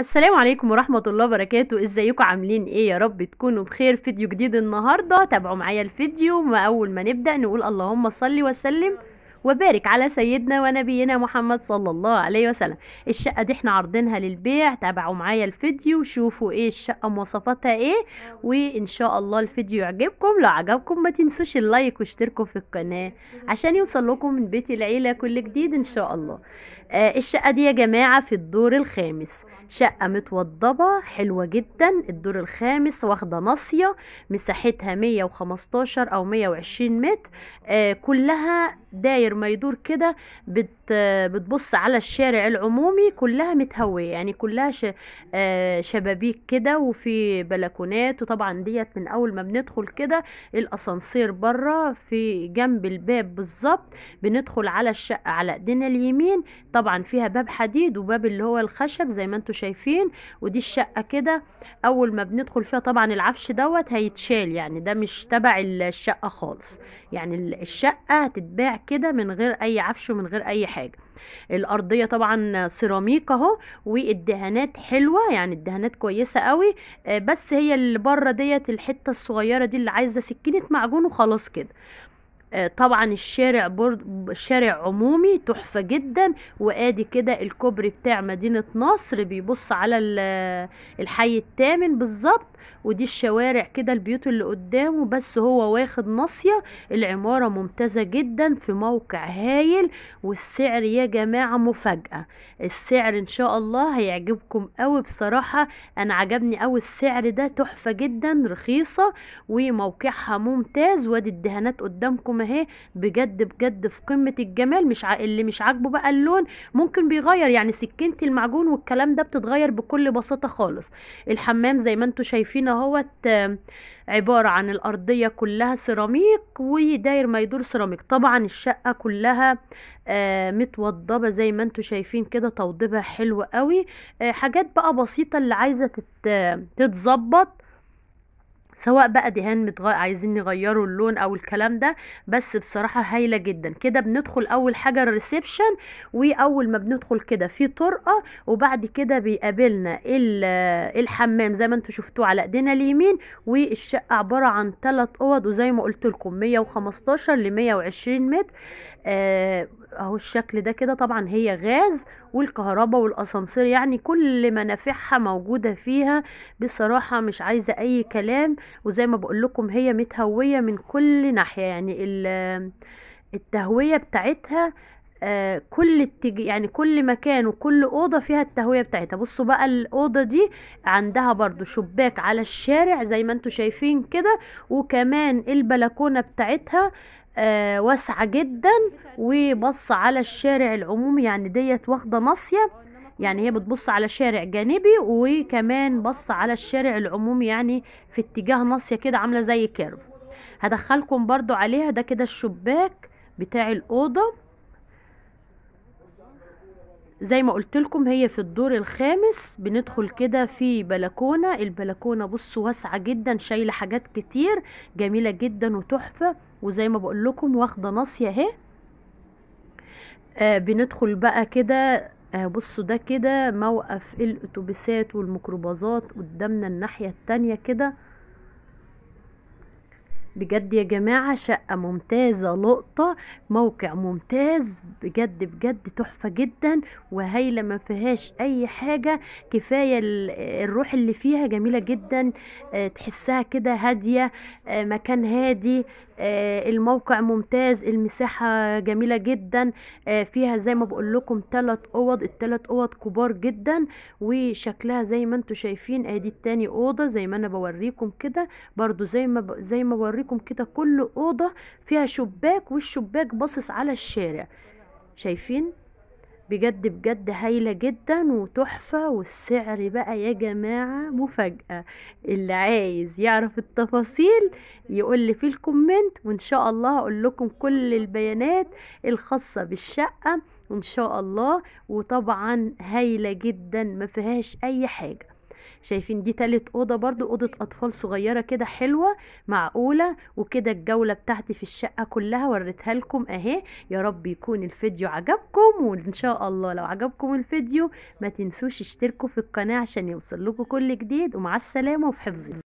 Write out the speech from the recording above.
السلام عليكم ورحمة الله وبركاته ازيكم عاملين ايه يا رب تكونوا بخير فيديو جديد النهاردة تابعوا معايا الفيديو ما اول ما نبدأ نقول اللهم صلي وسلم وبارك على سيدنا ونبينا محمد صلى الله عليه وسلم الشقة دي احنا عارضينها للبيع تابعوا معايا الفيديو شوفوا ايه الشقة مواصفاتها ايه وان شاء الله الفيديو يعجبكم لو عجبكم ما تنسوش اللايك واشتركوا في القناة عشان يوصل لكم من بيت العيلة كل جديد ان شاء الله آه الشقة دي يا جماعة في الدور الخامس شقة متوضبة حلوة جدا الدور الخامس واخدة ناصية مساحتها 115 أو 120 متر آه كلها داير ما يدور كده بت بتبص على الشارع العمومي كلها متهوية يعني كلها ش... آه شبابيك كده وفي بلكونات وطبعا ديت من أول ما بندخل كده الأسانسير بره في جنب الباب بالظبط بندخل على الشقة على ايدينا اليمين طبعا فيها باب حديد وباب اللي هو الخشب زي ما انتم شايفين ودي الشقه كده اول ما بندخل فيها طبعا العفش دوت هيتشال يعني ده مش تبع الشقه خالص يعني الشقه هتتباع كده من غير اي عفش ومن غير اي حاجه الارضيه طبعا سيراميك اهو والدهانات حلوه يعني الدهانات كويسه قوي آه، بس هي اللي بره ديت الحته الصغيره دي اللي عايزه سكينه معجون وخلاص كده طبعا الشارع برد شارع عمومي تحفة جدا وادي كده الكوبري بتاع مدينة نصر بيبص على الحي التامن بالظبط ودي الشوارع كده البيوت اللي قدامه بس هو واخد ناصية العمارة ممتازة جدا في موقع هايل والسعر يا جماعة مفاجأة السعر ان شاء الله هيعجبكم قوي بصراحة انا عجبني قوي السعر ده تحفة جدا رخيصة وموقعها ممتاز وادي الدهانات قدامكم اهي بجد بجد في قمه الجمال مش ع... اللي مش عاجبه بقى اللون ممكن بيغير يعني سكينه المعجون والكلام ده بتتغير بكل بساطه خالص الحمام زي ما انتم شايفين اهوت عباره عن الارضيه كلها سيراميك وداير ما يدور سيراميك طبعا الشقه كلها آه، متوضبه زي ما انتم شايفين كده توضيبها حلو قوي آه، حاجات بقى بسيطه اللي عايزه تتظبط سواء بقى دهان متغ... عايزين نغيروا اللون او الكلام ده بس بصراحه هايله جدا كده بندخل اول حاجه الريسبشن واول ما بندخل كده في طرقه وبعد كده بيقابلنا الحمام زي ما انتم شفتوه على ايدينا اليمين والشقه عباره عن تلات اوض وزي ما قلت لكم 115 ل 120 متر آه، اهو الشكل ده كده طبعا هي غاز والكهرباء والاسانسير يعني كل منافعها موجوده فيها بصراحه مش عايزه اي كلام وزي ما بقول لكم هي متهويه من كل ناحيه يعني التهويه بتاعتها آه كل التج... يعني كل مكان وكل اوضه فيها التهويه بتاعتها بصوا بقى الاوضه دي عندها برضو شباك على الشارع زي ما انتم شايفين كده وكمان البلكونه بتاعتها آه واسعه جدا وبص على الشارع العمومي يعني ديت واخده ناصيه يعني هي بتبص على شارع جانبي وكمان بص على الشارع العمومي يعني في اتجاه ناصية كده عاملة زي كيرف هدخلكم برضو عليها ده كده الشباك بتاع الأوضة زي ما قلت لكم هي في الدور الخامس بندخل كده في بلكونه البلكونه بصوا واسعه جدا شايله حاجات كتير جميله جدا وتحفه وزي ما بقول لكم واخده ناصيه اهي آه بندخل بقى كده آه بصوا ده كده موقف الاتوبيسات والميكروباصات قدامنا الناحيه التانية كده بجد يا جماعة شقة ممتازة لقطة موقع ممتاز بجد بجد تحفة جدا وهايلة ما فيهاش اي حاجة كفاية الروح اللي فيها جميلة جدا آه، تحسها كده هادية آه، مكان هادي آه، الموقع ممتاز المساحة جميلة جدا فيها زي ما بقول لكم تلات اوض التلات اوض كبار جدا وشكلها زي ما انتم شايفين ادي التاني اوضة زي ما انا بوريكم كده برضو زي ما ب... زي ما بوريكم لكم كده كل اوضه فيها شباك والشباك باصص على الشارع شايفين بجد بجد هايله جدا وتحفه والسعر بقى يا جماعه مفاجاه اللي عايز يعرف التفاصيل يقول لي في الكومنت وان شاء الله اقول لكم كل البيانات الخاصه بالشقه ان شاء الله وطبعا هايله جدا ما فيهاش اي حاجه شايفين دي تالت اوضه برضو اوضه اطفال صغيره كده حلوه معقوله وكده الجوله بتاعتي في الشقه كلها وريتها لكم اهي يا رب يكون الفيديو عجبكم وان شاء الله لو عجبكم الفيديو ما تنسوش اشتركوا في القناه عشان يوصل لكم كل جديد ومع السلامه وفي حفظ